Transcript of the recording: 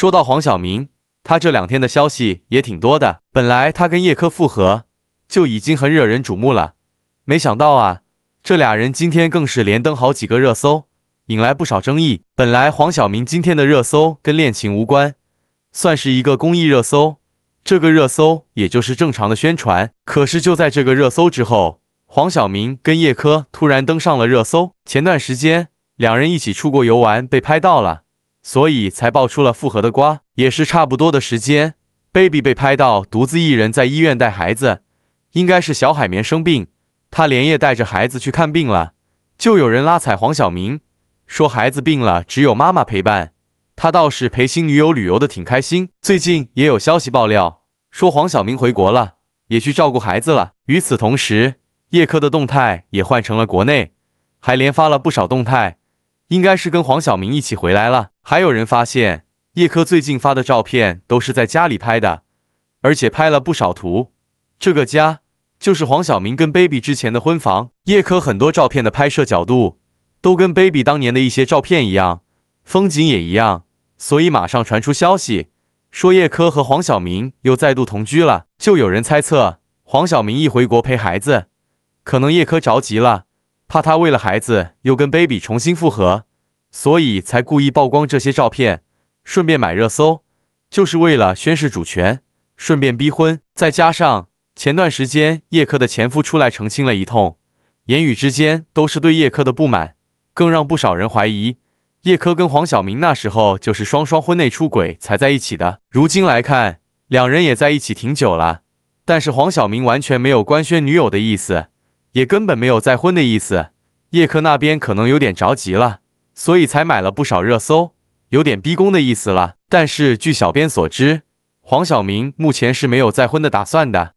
说到黄晓明，他这两天的消息也挺多的。本来他跟叶柯复合就已经很惹人瞩目了，没想到啊，这俩人今天更是连登好几个热搜，引来不少争议。本来黄晓明今天的热搜跟恋情无关，算是一个公益热搜，这个热搜也就是正常的宣传。可是就在这个热搜之后，黄晓明跟叶柯突然登上了热搜。前段时间，两人一起出国游玩被拍到了。所以才爆出了复合的瓜，也是差不多的时间，baby 被拍到独自一人在医院带孩子，应该是小海绵生病，他连夜带着孩子去看病了，就有人拉踩黄晓明，说孩子病了只有妈妈陪伴，他倒是陪新女友旅游的挺开心。最近也有消息爆料说黄晓明回国了，也去照顾孩子了。与此同时，叶柯的动态也换成了国内，还连发了不少动态。应该是跟黄晓明一起回来了。还有人发现，叶柯最近发的照片都是在家里拍的，而且拍了不少图。这个家就是黄晓明跟 baby 之前的婚房。叶柯很多照片的拍摄角度都跟 baby 当年的一些照片一样，风景也一样。所以马上传出消息说叶柯和黄晓明又再度同居了。就有人猜测，黄晓明一回国陪孩子，可能叶柯着急了。怕他为了孩子又跟 baby 重新复合，所以才故意曝光这些照片，顺便买热搜，就是为了宣示主权，顺便逼婚。再加上前段时间叶柯的前夫出来澄清了一通，言语之间都是对叶柯的不满，更让不少人怀疑叶柯跟黄晓明那时候就是双双婚内出轨才在一起的。如今来看，两人也在一起挺久了，但是黄晓明完全没有官宣女友的意思。也根本没有再婚的意思，叶柯那边可能有点着急了，所以才买了不少热搜，有点逼宫的意思了。但是据小编所知，黄晓明目前是没有再婚的打算的。